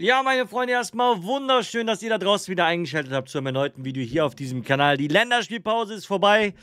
Ja, meine Freunde, erstmal wunderschön, dass ihr da draußen wieder eingeschaltet habt zu einem erneuten Video hier auf diesem Kanal. Die Länderspielpause ist vorbei.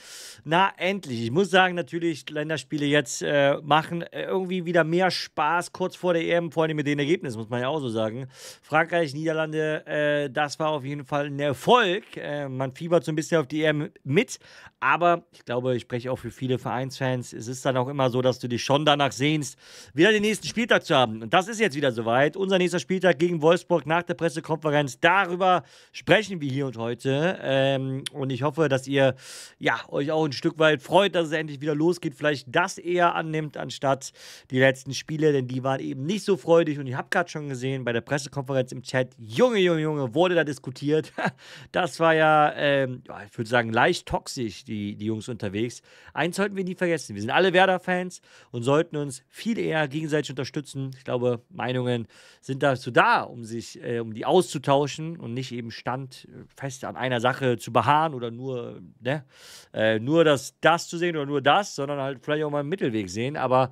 Na, endlich. Ich muss sagen, natürlich, Länderspiele jetzt äh, machen äh, irgendwie wieder mehr Spaß kurz vor der EM, vor allem mit den Ergebnissen, muss man ja auch so sagen. Frankreich, Niederlande, äh, das war auf jeden Fall ein Erfolg. Äh, man fiebert so ein bisschen auf die EM mit, aber ich glaube, ich spreche auch für viele Vereinsfans. Es ist dann auch immer so, dass du dich schon danach sehnst, wieder den nächsten Spieltag zu haben. Und das ist jetzt wieder soweit. Unser nächster Spieltag geht gegen Wolfsburg nach der Pressekonferenz. Darüber sprechen wir hier und heute. Ähm, und ich hoffe, dass ihr ja, euch auch ein Stück weit freut, dass es endlich wieder losgeht. Vielleicht das eher annimmt, anstatt die letzten Spiele, denn die waren eben nicht so freudig. Und ich habe gerade schon gesehen bei der Pressekonferenz im Chat, Junge, Junge, Junge, wurde da diskutiert. Das war ja, ähm, ich würde sagen, leicht toxisch, die, die Jungs unterwegs. Eins sollten wir nie vergessen. Wir sind alle Werder-Fans und sollten uns viel eher gegenseitig unterstützen. Ich glaube, Meinungen sind dazu da, um sich, äh, um die auszutauschen und nicht eben standfest äh, an einer Sache zu beharren oder nur, ne, äh, nur das, das zu sehen oder nur das, sondern halt vielleicht auch mal einen Mittelweg sehen. Aber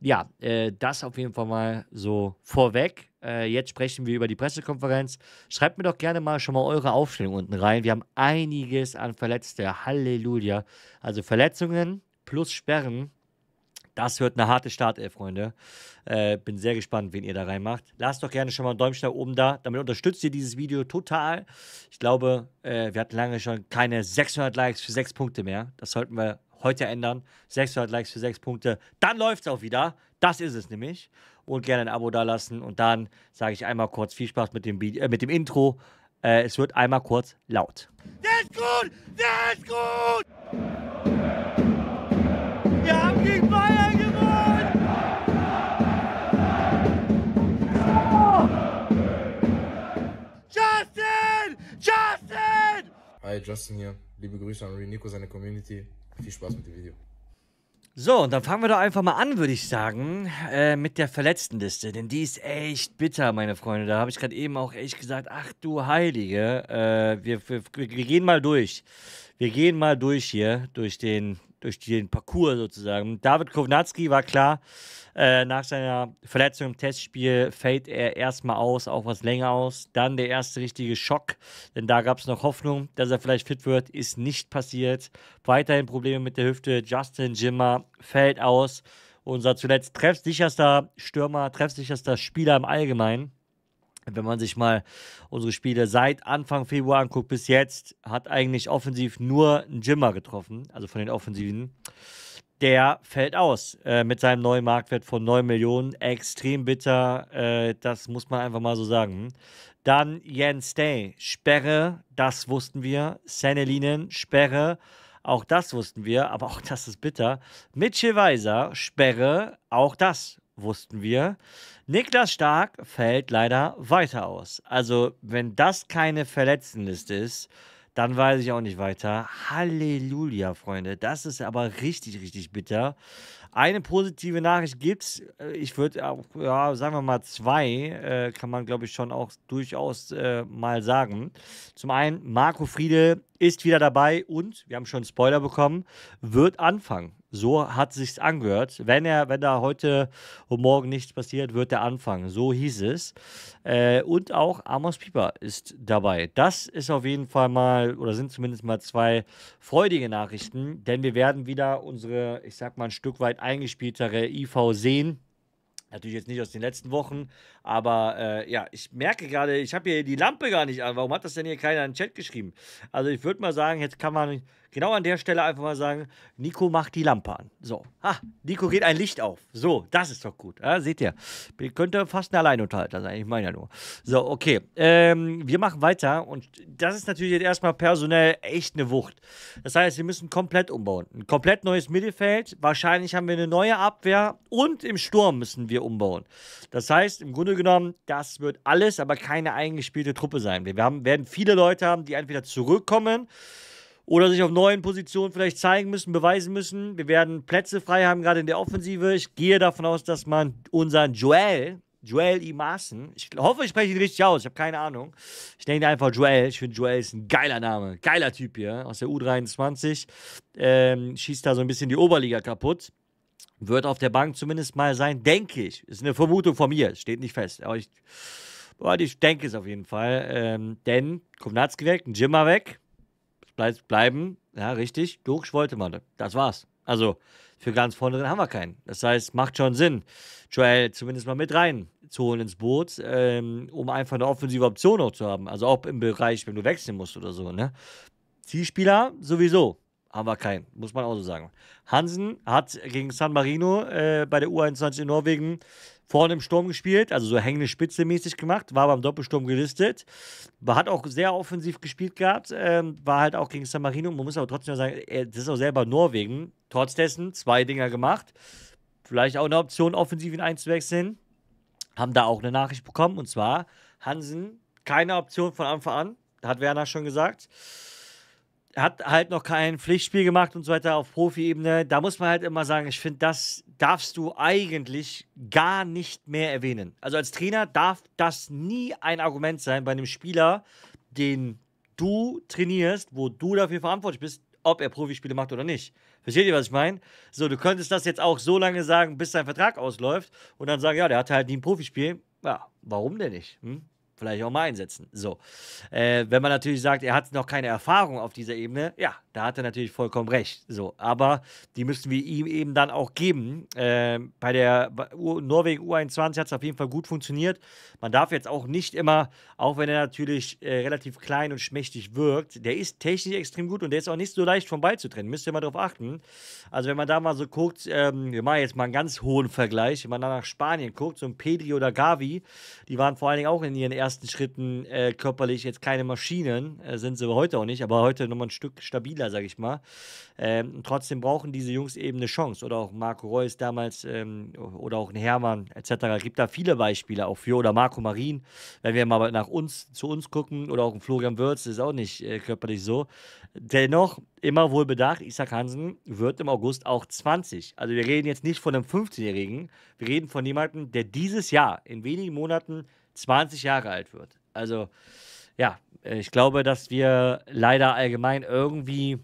ja, äh, das auf jeden Fall mal so vorweg. Äh, jetzt sprechen wir über die Pressekonferenz. Schreibt mir doch gerne mal schon mal eure Aufstellung unten rein. Wir haben einiges an Verletzte. Halleluja. Also Verletzungen plus Sperren das wird eine harte Start, ey, Freunde. Äh, bin sehr gespannt, wen ihr da reinmacht. Lasst doch gerne schon mal ein Däumchen nach oben da. Damit unterstützt ihr dieses Video total. Ich glaube, äh, wir hatten lange schon keine 600 Likes für 6 Punkte mehr. Das sollten wir heute ändern. 600 Likes für 6 Punkte. Dann läuft es auch wieder. Das ist es nämlich. Und gerne ein Abo dalassen. Und dann sage ich einmal kurz viel Spaß mit dem, äh, mit dem Intro. Äh, es wird einmal kurz laut. Der ist gut! Der ist gut! Wir haben gegen Bayern! Hi, Justin hier. Liebe Grüße an Nico, seine Community. Viel Spaß mit dem Video. So, und dann fangen wir doch einfach mal an, würde ich sagen, äh, mit der Verletztenliste. Denn die ist echt bitter, meine Freunde. Da habe ich gerade eben auch echt gesagt, ach du Heilige, äh, wir, wir, wir, gehen mal durch. Wir gehen mal durch hier, durch den, durch den Parcours sozusagen. David Kovnatski war klar, äh, nach seiner Verletzung im Testspiel fällt er erstmal aus, auch was länger aus. Dann der erste richtige Schock, denn da gab es noch Hoffnung, dass er vielleicht fit wird, ist nicht passiert. Weiterhin Probleme mit der Hüfte. Justin Jimmer fällt aus. Unser zuletzt treffsicherster Stürmer, treffsicherster Spieler im Allgemeinen. Wenn man sich mal unsere Spiele seit Anfang Februar anguckt bis jetzt, hat eigentlich offensiv nur ein Jimmer getroffen, also von den Offensiven der fällt aus äh, mit seinem neuen Marktwert von 9 Millionen. Extrem bitter, äh, das muss man einfach mal so sagen. Dann Jens Day, Sperre, das wussten wir. Senelinen, Sperre, auch das wussten wir, aber auch das ist bitter. Mitchell Weiser, Sperre, auch das wussten wir. Niklas Stark fällt leider weiter aus. Also, wenn das keine Verletztenliste ist, dann weiß ich auch nicht weiter. Halleluja, Freunde. Das ist aber richtig, richtig bitter. Eine positive Nachricht gibt's. Äh, ich würde auch, ja, sagen wir mal zwei, äh, kann man glaube ich schon auch durchaus äh, mal sagen. Zum einen, Marco Friede ist wieder dabei und, wir haben schon Spoiler bekommen, wird anfangen. So hat sich's angehört. Wenn er, wenn da heute und morgen nichts passiert, wird er anfangen. So hieß es. Äh, und auch Amos Pieper ist dabei. Das ist auf jeden Fall mal, oder sind zumindest mal zwei freudige Nachrichten, denn wir werden wieder unsere, ich sag mal, ein Stück weit eingespieltere IV sehen. Natürlich jetzt nicht aus den letzten Wochen, aber äh, ja, ich merke gerade, ich habe hier die Lampe gar nicht an. Warum hat das denn hier keiner in den Chat geschrieben? Also ich würde mal sagen, jetzt kann man genau an der Stelle einfach mal sagen, Nico macht die Lampe an. So, ha, Nico geht ein Licht auf. So, das ist doch gut. Ja, seht ihr, ich könnte fast ein Alleinunterhalter sein. Ich meine ja nur. So, okay, ähm, wir machen weiter und das ist natürlich jetzt erstmal personell echt eine Wucht. Das heißt, wir müssen komplett umbauen. Ein komplett neues Mittelfeld, wahrscheinlich haben wir eine neue Abwehr und im Sturm müssen wir umbauen. Das heißt, im Grunde genommen, das wird alles, aber keine eingespielte Truppe sein. Wir haben, werden viele Leute haben, die entweder zurückkommen, oder sich auf neuen Positionen vielleicht zeigen müssen, beweisen müssen. Wir werden Plätze frei haben, gerade in der Offensive. Ich gehe davon aus, dass man unseren Joel, Joel I. E. Maaßen, ich hoffe, ich spreche ihn richtig aus, ich habe keine Ahnung. Ich denke einfach Joel. Ich finde, Joel ist ein geiler Name, geiler Typ hier aus der U23. Ähm, schießt da so ein bisschen die Oberliga kaputt. Wird auf der Bank zumindest mal sein, denke ich. Ist eine Vermutung von mir, steht nicht fest. Aber ich, boah, ich denke es auf jeden Fall. Ähm, denn Kovnatski weg, ein Jimmer weg bleiben. Ja, richtig. Durch wollte man. Das war's. Also für ganz vorne drin haben wir keinen. Das heißt, macht schon Sinn, Joel zumindest mal mit rein zu holen ins Boot, ähm, um einfach eine offensive Option auch zu haben. Also auch im Bereich, wenn du wechseln musst oder so. Ne? Zielspieler sowieso haben wir keinen, muss man auch so sagen. Hansen hat gegen San Marino äh, bei der U21 in Norwegen vorne im Sturm gespielt, also so hängende Spitze mäßig gemacht, war beim Doppelsturm gelistet, hat auch sehr offensiv gespielt gehabt, ähm, war halt auch gegen San Marino. Man muss aber trotzdem sagen, er, das ist auch selber Norwegen, trotz zwei Dinger gemacht. Vielleicht auch eine Option, offensiv ihn einzuwechseln. Haben da auch eine Nachricht bekommen und zwar Hansen, keine Option von Anfang an, hat Werner schon gesagt hat halt noch kein Pflichtspiel gemacht und so weiter auf Profi-Ebene. Da muss man halt immer sagen, ich finde, das darfst du eigentlich gar nicht mehr erwähnen. Also als Trainer darf das nie ein Argument sein bei einem Spieler, den du trainierst, wo du dafür verantwortlich bist, ob er Profispiele macht oder nicht. Versteht ihr, was ich meine? So, du könntest das jetzt auch so lange sagen, bis sein Vertrag ausläuft und dann sagen, ja, der hatte halt nie ein Profispiel. Ja, warum denn nicht? Hm? vielleicht auch mal einsetzen. So. Äh, wenn man natürlich sagt, er hat noch keine Erfahrung auf dieser Ebene, ja, da hat er natürlich vollkommen recht. So. Aber die müssen wir ihm eben dann auch geben. Äh, bei der U Norwegen U21 hat es auf jeden Fall gut funktioniert. Man darf jetzt auch nicht immer, auch wenn er natürlich äh, relativ klein und schmächtig wirkt, der ist technisch extrem gut und der ist auch nicht so leicht vom Ball zu trennen. Müsst ihr mal drauf achten. Also, wenn man da mal so guckt, ähm, wir machen jetzt mal einen ganz hohen Vergleich, wenn man da nach Spanien guckt, so ein Pedri oder Gavi, die waren vor allen Dingen auch in ihren ersten ersten Schritten äh, körperlich jetzt keine Maschinen, äh, sind sie heute auch nicht, aber heute nochmal ein Stück stabiler, sage ich mal. Ähm, trotzdem brauchen diese Jungs eben eine Chance. Oder auch Marco Reus damals ähm, oder auch ein Hermann etc. gibt da viele Beispiele auch für. Oder Marco Marin, wenn wir mal nach uns, zu uns gucken, oder auch ein Florian Würz, ist auch nicht äh, körperlich so. Dennoch, immer wohl bedacht, Isaac Hansen wird im August auch 20. Also wir reden jetzt nicht von einem 15-Jährigen, wir reden von jemandem, der dieses Jahr in wenigen Monaten 20 Jahre alt wird. Also ja, äh, ich glaube, dass wir leider allgemein irgendwie,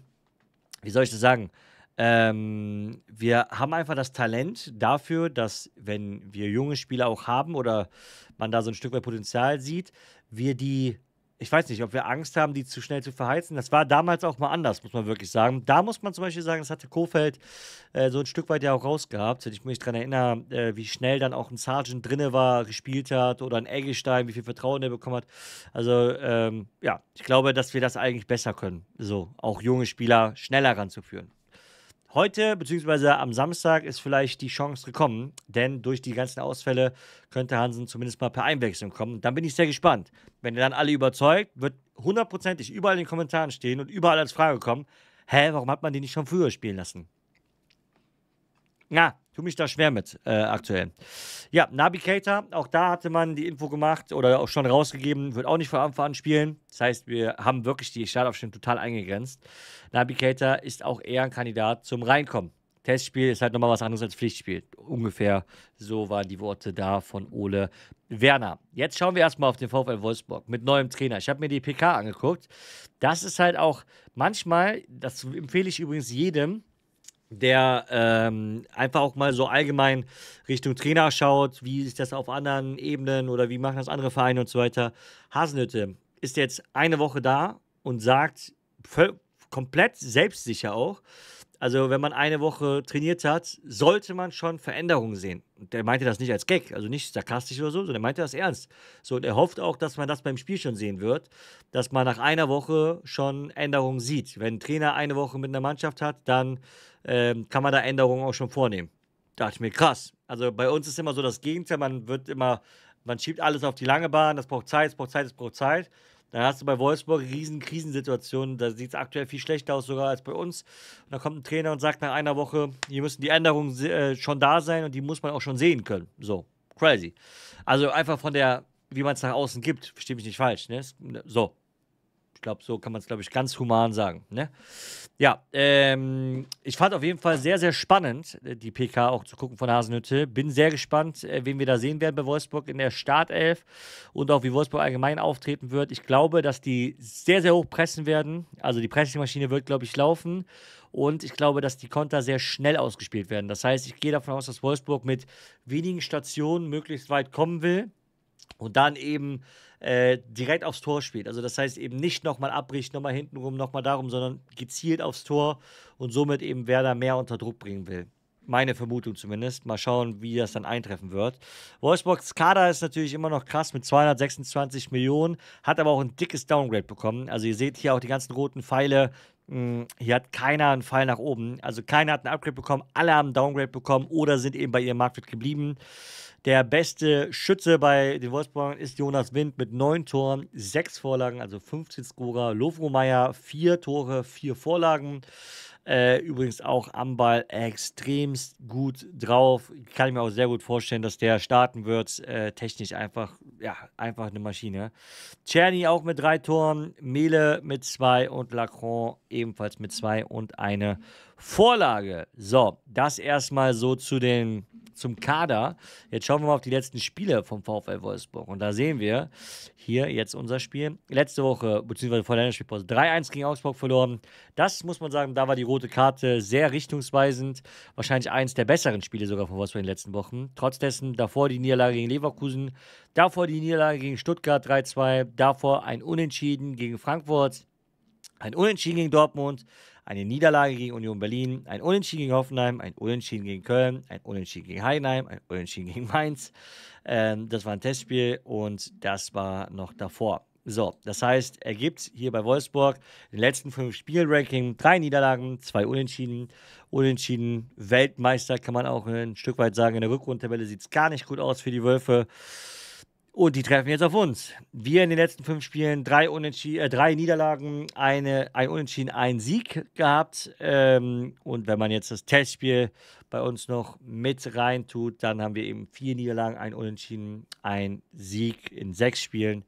wie soll ich das sagen, ähm, wir haben einfach das Talent dafür, dass wenn wir junge Spieler auch haben oder man da so ein Stück weit Potenzial sieht, wir die ich weiß nicht, ob wir Angst haben, die zu schnell zu verheizen. Das war damals auch mal anders, muss man wirklich sagen. Da muss man zum Beispiel sagen, das hatte Kofeld äh, so ein Stück weit ja auch rausgehabt. Wenn ich mich daran erinnere, äh, wie schnell dann auch ein Sergeant drinne war, gespielt hat oder ein Eggestein, wie viel Vertrauen er bekommen hat. Also ähm, ja, ich glaube, dass wir das eigentlich besser können, so auch junge Spieler schneller ranzuführen. Heute beziehungsweise am Samstag ist vielleicht die Chance gekommen, denn durch die ganzen Ausfälle könnte Hansen zumindest mal per Einwechslung kommen. Dann bin ich sehr gespannt. Wenn ihr dann alle überzeugt, wird hundertprozentig überall in den Kommentaren stehen und überall als Frage kommen, hä, warum hat man den nicht schon früher spielen lassen? Na, tue mich da schwer mit äh, aktuell. Ja, Navigator, auch da hatte man die Info gemacht oder auch schon rausgegeben, wird auch nicht vor Anfang an spielen. Das heißt, wir haben wirklich die Startaufstellung total eingegrenzt. Navigator ist auch eher ein Kandidat zum Reinkommen. Testspiel ist halt nochmal was anderes als Pflichtspiel. Ungefähr so waren die Worte da von Ole Werner. Jetzt schauen wir erstmal auf den VfL Wolfsburg mit neuem Trainer. Ich habe mir die PK angeguckt. Das ist halt auch manchmal, das empfehle ich übrigens jedem, der ähm, einfach auch mal so allgemein Richtung Trainer schaut, wie ist das auf anderen Ebenen oder wie machen das andere Vereine und so weiter. Hasenhütte ist jetzt eine Woche da und sagt komplett selbstsicher auch, also, wenn man eine Woche trainiert hat, sollte man schon Veränderungen sehen. Und der meinte das nicht als Gag, also nicht sarkastisch oder so, sondern er meinte das ernst. So, und er hofft auch, dass man das beim Spiel schon sehen wird, dass man nach einer Woche schon Änderungen sieht. Wenn ein Trainer eine Woche mit einer Mannschaft hat, dann ähm, kann man da Änderungen auch schon vornehmen. Da dachte ich mir, krass. Also bei uns ist immer so das Gegenteil, man wird immer, man schiebt alles auf die lange Bahn, das braucht Zeit, das braucht Zeit, das braucht Zeit. Dann hast du bei Wolfsburg riesen Krisensituationen. Da sieht es aktuell viel schlechter aus sogar als bei uns. Und dann kommt ein Trainer und sagt nach einer Woche, hier müssen die Änderungen äh, schon da sein und die muss man auch schon sehen können. So, crazy. Also einfach von der, wie man es nach außen gibt, verstehe mich nicht falsch. Ne? So, ich glaube, so kann man es, glaube ich, ganz human sagen. Ne? Ja, ähm, ich fand auf jeden Fall sehr, sehr spannend, äh, die PK auch zu gucken von Hasenhütte. Bin sehr gespannt, äh, wen wir da sehen werden bei Wolfsburg in der Startelf und auch wie Wolfsburg allgemein auftreten wird. Ich glaube, dass die sehr, sehr hoch pressen werden. Also die Pressingmaschine wird, glaube ich, laufen. Und ich glaube, dass die Konter sehr schnell ausgespielt werden. Das heißt, ich gehe davon aus, dass Wolfsburg mit wenigen Stationen möglichst weit kommen will und dann eben äh, direkt aufs Tor spielt. Also das heißt eben nicht nochmal abbricht, nochmal hintenrum, nochmal darum, sondern gezielt aufs Tor und somit eben Werder mehr unter Druck bringen will. Meine Vermutung zumindest. Mal schauen, wie das dann eintreffen wird. Wolfsburgs Kader ist natürlich immer noch krass mit 226 Millionen, hat aber auch ein dickes Downgrade bekommen. Also ihr seht hier auch die ganzen roten Pfeile. Hm, hier hat keiner einen Pfeil nach oben. Also keiner hat ein Upgrade bekommen, alle haben ein Downgrade bekommen oder sind eben bei ihrem Marktwert geblieben. Der beste Schütze bei den Wolfsburgern ist Jonas Wind mit neun Toren, sechs Vorlagen, also 15 Scorer. Lofro Meier vier Tore, vier Vorlagen. Äh, übrigens auch am Ball extremst gut drauf. Kann ich mir auch sehr gut vorstellen, dass der starten wird. Äh, technisch einfach, ja, einfach eine Maschine. Czerny auch mit drei Toren, Mele mit zwei und Lacron ebenfalls mit zwei und eine Vorlage. So, das erstmal so zu den, zum Kader. Jetzt schauen wir mal auf die letzten Spiele vom VfL Wolfsburg. Und da sehen wir hier jetzt unser Spiel. Letzte Woche, beziehungsweise vor der Länderspielpause, 3-1 gegen Augsburg verloren. Das muss man sagen, da war die rote Karte sehr richtungsweisend. Wahrscheinlich eins der besseren Spiele sogar von Wolfsburg in den letzten Wochen. Trotz dessen davor die Niederlage gegen Leverkusen, davor die Niederlage gegen Stuttgart 3-2, davor ein Unentschieden gegen Frankfurt ein Unentschieden gegen Dortmund, eine Niederlage gegen Union Berlin, ein Unentschieden gegen Hoffenheim, ein Unentschieden gegen Köln, ein Unentschieden gegen Heidenheim, ein Unentschieden gegen Mainz. Ähm, das war ein Testspiel und das war noch davor. So, das heißt, er gibt hier bei Wolfsburg den letzten fünf Spielranking drei Niederlagen, zwei Unentschieden. Unentschieden, Weltmeister kann man auch ein Stück weit sagen. In der Rückrundtabelle sieht es gar nicht gut aus für die Wölfe. Und die treffen jetzt auf uns. Wir in den letzten fünf Spielen drei, Unentschied äh, drei Niederlagen, eine, ein Unentschieden, ein Sieg gehabt. Ähm, und wenn man jetzt das Testspiel bei uns noch mit reintut, dann haben wir eben vier Niederlagen, ein Unentschieden, ein Sieg in sechs Spielen.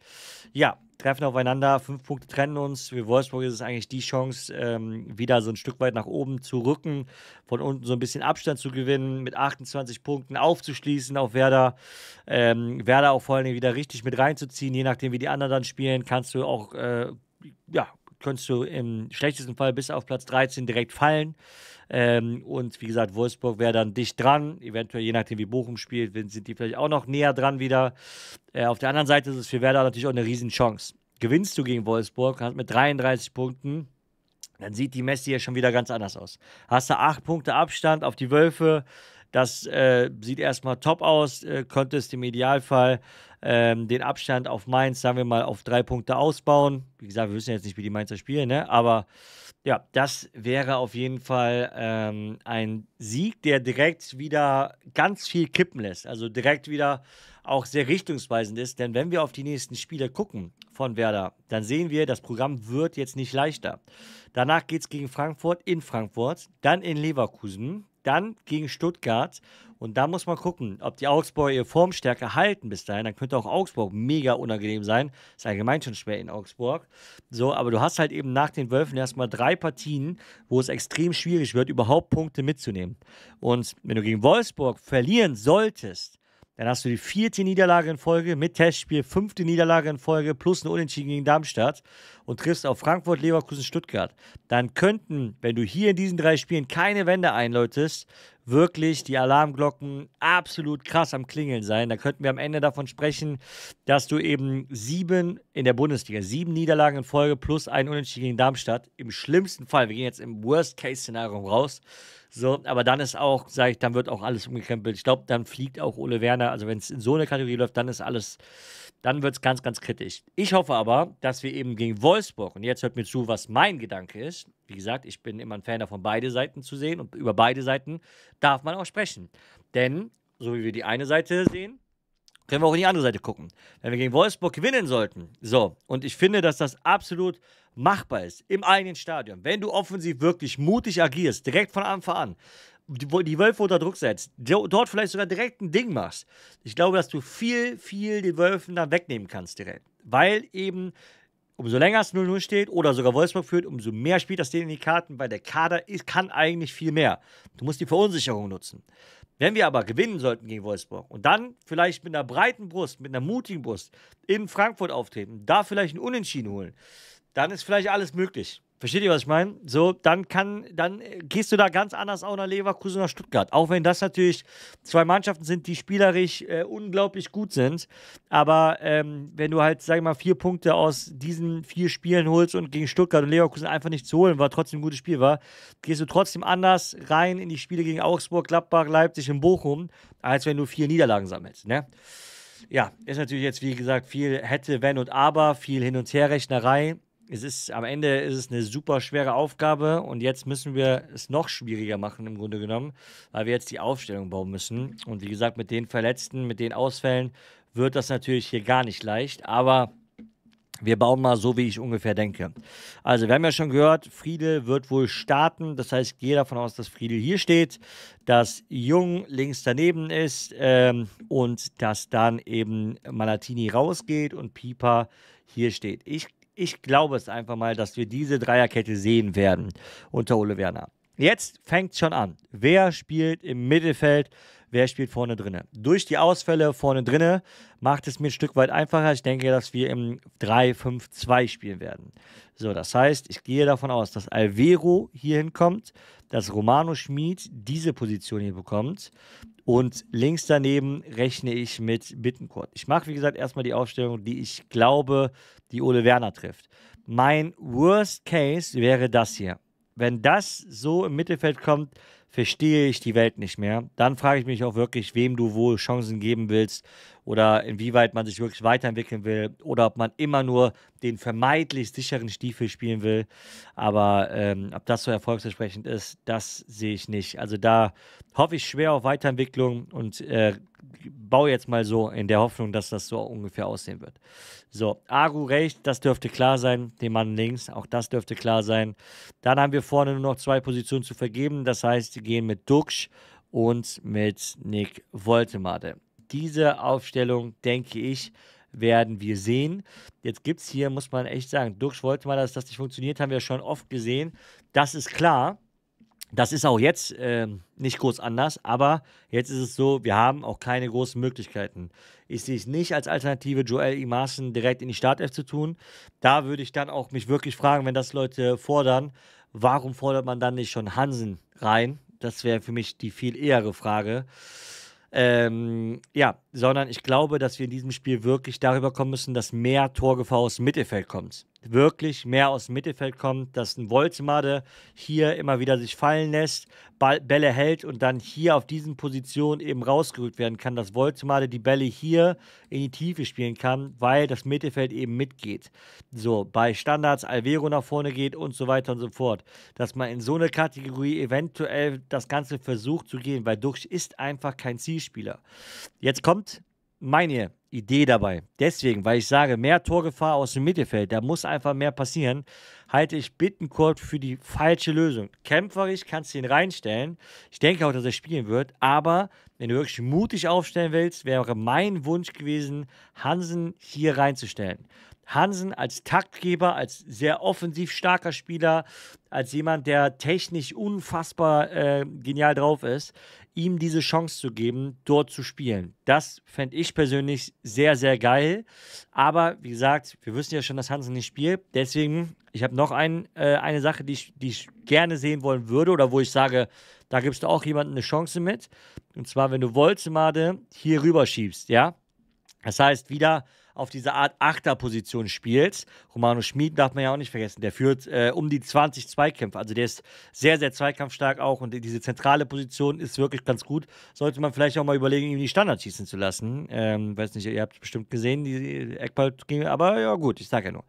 Ja, treffen aufeinander, fünf Punkte trennen uns. Für Wolfsburg ist es eigentlich die Chance, ähm, wieder so ein Stück weit nach oben zu rücken, von unten so ein bisschen Abstand zu gewinnen, mit 28 Punkten aufzuschließen auf Werder. Ähm, Werder auch vor allen Dingen wieder richtig mit reinzuziehen. Je nachdem, wie die anderen dann spielen, kannst du auch, äh, ja, könntest du im schlechtesten Fall bis auf Platz 13 direkt fallen. Ähm, und wie gesagt, Wolfsburg wäre dann dicht dran. Eventuell, je nachdem, wie Bochum spielt, sind die vielleicht auch noch näher dran wieder. Äh, auf der anderen Seite ist es für Werder natürlich auch eine Riesenchance. Gewinnst du gegen Wolfsburg, hast mit 33 Punkten, dann sieht die Messi ja schon wieder ganz anders aus. Hast du acht Punkte Abstand auf die Wölfe, das äh, sieht erstmal top aus, äh, könntest im Idealfall ähm, den Abstand auf Mainz, sagen wir mal, auf drei Punkte ausbauen. Wie gesagt, wir wissen jetzt nicht, wie die Mainzer spielen, ne? aber ja, das wäre auf jeden Fall ähm, ein Sieg, der direkt wieder ganz viel kippen lässt. Also direkt wieder auch sehr richtungsweisend ist. Denn wenn wir auf die nächsten Spiele gucken von Werder, dann sehen wir, das Programm wird jetzt nicht leichter. Danach geht es gegen Frankfurt in Frankfurt, dann in Leverkusen, dann gegen Stuttgart. Und da muss man gucken, ob die Augsburger ihre Formstärke halten bis dahin. Dann könnte auch Augsburg mega unangenehm sein. Ist allgemein schon schwer in Augsburg. So, aber du hast halt eben nach den Wölfen erstmal drei Partien, wo es extrem schwierig wird, überhaupt Punkte mitzunehmen. Und wenn du gegen Wolfsburg verlieren solltest, dann hast du die vierte Niederlage in Folge mit Testspiel, fünfte Niederlage in Folge plus eine Unentschieden gegen Darmstadt und triffst auf Frankfurt, Leverkusen, Stuttgart. Dann könnten, wenn du hier in diesen drei Spielen keine Wende einläutest, wirklich die Alarmglocken absolut krass am Klingeln sein. Da könnten wir am Ende davon sprechen, dass du eben sieben in der Bundesliga, sieben Niederlagen in Folge plus ein Unentschieden gegen Darmstadt. Im schlimmsten Fall, wir gehen jetzt im Worst-Case-Szenario raus. So, aber dann ist auch, sage ich, dann wird auch alles umgekrempelt. Ich glaube, dann fliegt auch Ole Werner. Also wenn es in so eine Kategorie läuft, dann ist alles, dann wird es ganz, ganz kritisch. Ich hoffe aber, dass wir eben gegen Wolfsburg, und jetzt hört mir zu, was mein Gedanke ist. Wie gesagt, ich bin immer ein Fan davon, beide Seiten zu sehen und über beide Seiten darf man auch sprechen. Denn, so wie wir die eine Seite sehen, können wir auch in die andere Seite gucken. Wenn wir gegen Wolfsburg gewinnen sollten, so, und ich finde, dass das absolut machbar ist im eigenen Stadion, wenn du offensiv wirklich mutig agierst, direkt von Anfang an, die Wölfe unter Druck setzt, dort vielleicht sogar direkt ein Ding machst, ich glaube, dass du viel, viel den Wölfen dann wegnehmen kannst direkt. Weil eben, umso länger es 0-0 steht oder sogar Wolfsburg führt, umso mehr spielt das denen in die Karten, weil der Kader ist, kann eigentlich viel mehr. Du musst die Verunsicherung nutzen. Wenn wir aber gewinnen sollten gegen Wolfsburg und dann vielleicht mit einer breiten Brust, mit einer mutigen Brust in Frankfurt auftreten, da vielleicht einen Unentschieden holen, dann ist vielleicht alles möglich. Versteht ihr, was ich meine? So, dann kann, dann äh, gehst du da ganz anders auch nach Leverkusen nach Stuttgart. Auch wenn das natürlich zwei Mannschaften sind, die spielerisch äh, unglaublich gut sind. Aber ähm, wenn du halt, sag ich mal, vier Punkte aus diesen vier Spielen holst und gegen Stuttgart und Leverkusen einfach nicht zu holen war, trotzdem ein gutes Spiel war, gehst du trotzdem anders rein in die Spiele gegen Augsburg, Gladbach, Leipzig und Bochum, als wenn du vier Niederlagen sammelst. Ne? Ja, ist natürlich jetzt, wie gesagt, viel hätte, wenn und aber, viel Hin- und Herrechnerei es ist am Ende ist es eine super schwere Aufgabe und jetzt müssen wir es noch schwieriger machen im Grunde genommen, weil wir jetzt die Aufstellung bauen müssen. Und wie gesagt, mit den Verletzten, mit den Ausfällen wird das natürlich hier gar nicht leicht, aber wir bauen mal so, wie ich ungefähr denke. Also, wir haben ja schon gehört, Friede wird wohl starten. Das heißt, ich gehe davon aus, dass Friede hier steht, dass Jung links daneben ist ähm, und dass dann eben Malatini rausgeht und Pipa hier steht. Ich ich glaube es einfach mal, dass wir diese Dreierkette sehen werden unter Ole Werner. Jetzt fängt schon an. Wer spielt im Mittelfeld? Wer spielt vorne drinne? Durch die Ausfälle vorne drinne macht es mir ein Stück weit einfacher. Ich denke, dass wir im 3-5-2 spielen werden. So, das heißt, ich gehe davon aus, dass Alvero hier hinkommt, dass Romano Schmid diese Position hier bekommt und links daneben rechne ich mit Bittenkurt. Ich mache, wie gesagt, erstmal die Aufstellung, die ich glaube, die Ole Werner trifft. Mein Worst Case wäre das hier wenn das so im Mittelfeld kommt, verstehe ich die Welt nicht mehr. Dann frage ich mich auch wirklich, wem du wohl Chancen geben willst oder inwieweit man sich wirklich weiterentwickeln will oder ob man immer nur den vermeintlich sicheren Stiefel spielen will. Aber ähm, ob das so erfolgsversprechend ist, das sehe ich nicht. Also da hoffe ich schwer auf Weiterentwicklung und äh, baue jetzt mal so in der Hoffnung, dass das so ungefähr aussehen wird. So, Aru rechts, das dürfte klar sein. Den Mann links, auch das dürfte klar sein. Dann haben wir vorne nur noch zwei Positionen zu vergeben. Das heißt, sie gehen mit Duxch und mit Nick Woltemade. Diese Aufstellung, denke ich, werden wir sehen. Jetzt gibt es hier, muss man echt sagen, Duxch Woltemade, dass das nicht funktioniert, haben wir schon oft gesehen. Das ist klar. Das ist auch jetzt ähm, nicht groß anders, aber jetzt ist es so, wir haben auch keine großen Möglichkeiten. Ich sehe es nicht als Alternative, Joel Imasen direkt in die Startelf zu tun. Da würde ich dann auch mich wirklich fragen, wenn das Leute fordern, warum fordert man dann nicht schon Hansen rein? Das wäre für mich die viel ehere Frage. Ähm, ja, sondern ich glaube, dass wir in diesem Spiel wirklich darüber kommen müssen, dass mehr Torgefahr aus dem Mittelfeld kommt. Wirklich mehr aus dem Mittelfeld kommt, dass ein Wolzmade hier immer wieder sich fallen lässt, Ball, Bälle hält und dann hier auf diesen Positionen eben rausgerückt werden kann, dass Wolzmade die Bälle hier in die Tiefe spielen kann, weil das Mittelfeld eben mitgeht. So, bei Standards Alvero nach vorne geht und so weiter und so fort. Dass man in so eine Kategorie eventuell das Ganze versucht zu gehen, weil Duxch ist einfach kein Zielspieler. Jetzt kommt meine Idee dabei. Deswegen, weil ich sage, mehr Torgefahr aus dem Mittelfeld, da muss einfach mehr passieren, halte ich Bittenkurt für die falsche Lösung. Kämpferisch kannst du ihn reinstellen. Ich denke auch, dass er spielen wird, aber wenn du wirklich mutig aufstellen willst, wäre mein Wunsch gewesen, Hansen hier reinzustellen. Hansen als Taktgeber, als sehr offensiv starker Spieler, als jemand, der technisch unfassbar äh, genial drauf ist, ihm diese Chance zu geben, dort zu spielen. Das fände ich persönlich sehr, sehr geil. Aber wie gesagt, wir wissen ja schon, dass Hansen nicht spielt. Deswegen, ich habe noch ein, äh, eine Sache, die ich, die ich gerne sehen wollen würde oder wo ich sage, da gibst du auch jemandem eine Chance mit. Und zwar, wenn du Wolzemade hier rüberschiebst, ja. Das heißt, wieder auf diese Art Achterposition spielst. Romano Schmid darf man ja auch nicht vergessen. Der führt äh, um die 20 Zweikämpfe. Also der ist sehr, sehr zweikampfstark auch. Und diese zentrale Position ist wirklich ganz gut. Sollte man vielleicht auch mal überlegen, ihm die Standards schießen zu lassen. Ähm, weiß nicht, ihr habt bestimmt gesehen, die Eckball ging. Aber ja, gut, ich sage ja nur.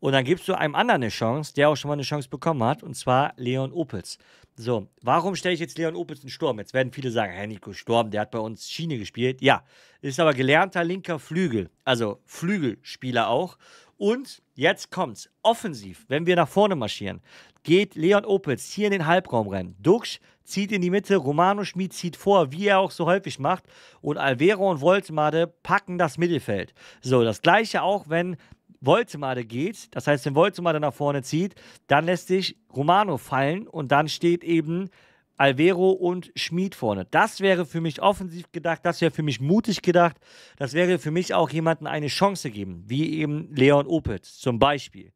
Und dann gibst du einem anderen eine Chance, der auch schon mal eine Chance bekommen hat. Und zwar Leon Opels. So, warum stelle ich jetzt Leon Opitz in Sturm? Jetzt werden viele sagen, Herr Nico Sturm, der hat bei uns Schiene gespielt. Ja, ist aber gelernter linker Flügel, also Flügelspieler auch. Und jetzt kommt's. Offensiv, wenn wir nach vorne marschieren, geht Leon Opitz hier in den Halbraum rein. Duxch zieht in die Mitte, Romano Schmid zieht vor, wie er auch so häufig macht. Und Alvero und Voltmade packen das Mittelfeld. So, das gleiche auch, wenn Voltemade geht, das heißt, wenn Voltemade nach vorne zieht, dann lässt sich Romano fallen und dann steht eben Alvero und Schmid vorne. Das wäre für mich offensiv gedacht, das wäre für mich mutig gedacht, das wäre für mich auch jemandem eine Chance geben, wie eben Leon Opitz zum Beispiel.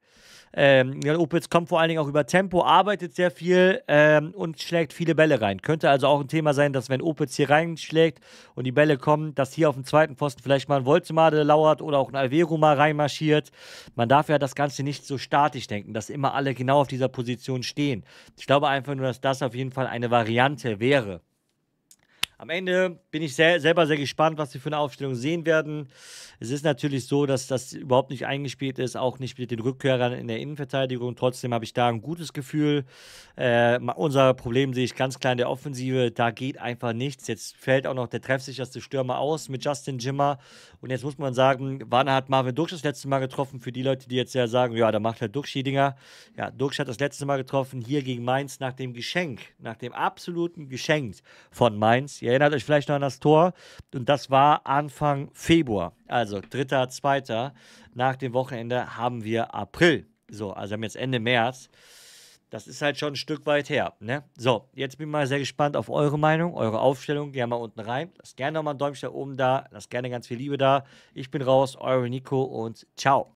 Ähm, Opitz kommt vor allen Dingen auch über Tempo, arbeitet sehr viel ähm, und schlägt viele Bälle rein. Könnte also auch ein Thema sein, dass wenn Opitz hier reinschlägt und die Bälle kommen, dass hier auf dem zweiten Pfosten vielleicht mal ein Wolzemade lauert oder auch ein Alvero mal reinmarschiert. Man darf ja das Ganze nicht so statisch denken, dass immer alle genau auf dieser Position stehen. Ich glaube einfach nur, dass das auf jeden Fall eine Variante wäre. Am Ende bin ich sehr, selber sehr gespannt, was wir für eine Aufstellung sehen werden. Es ist natürlich so, dass das überhaupt nicht eingespielt ist, auch nicht mit den Rückkehrern in der Innenverteidigung. Trotzdem habe ich da ein gutes Gefühl. Äh, unser Problem sehe ich ganz klar in der Offensive. Da geht einfach nichts. Jetzt fällt auch noch der treffsicherste Stürmer aus mit Justin Jimmer. Und jetzt muss man sagen, wann hat Marvin Duksch das letzte Mal getroffen? Für die Leute, die jetzt ja sagen, ja, da macht halt Duksch die Dinger. Ja, Duksch hat das letzte Mal getroffen hier gegen Mainz nach dem Geschenk, nach dem absoluten Geschenk von Mainz. Jetzt erinnert euch vielleicht noch an das Tor. Und das war Anfang Februar. Also dritter, zweiter. Nach dem Wochenende haben wir April. So, also haben jetzt Ende März. Das ist halt schon ein Stück weit her. Ne? So, jetzt bin ich mal sehr gespannt auf eure Meinung, eure Aufstellung. Gerne mal unten rein. Lasst gerne nochmal ein Däumchen da oben da. Lasst gerne ganz viel Liebe da. Ich bin raus, eure Nico und ciao.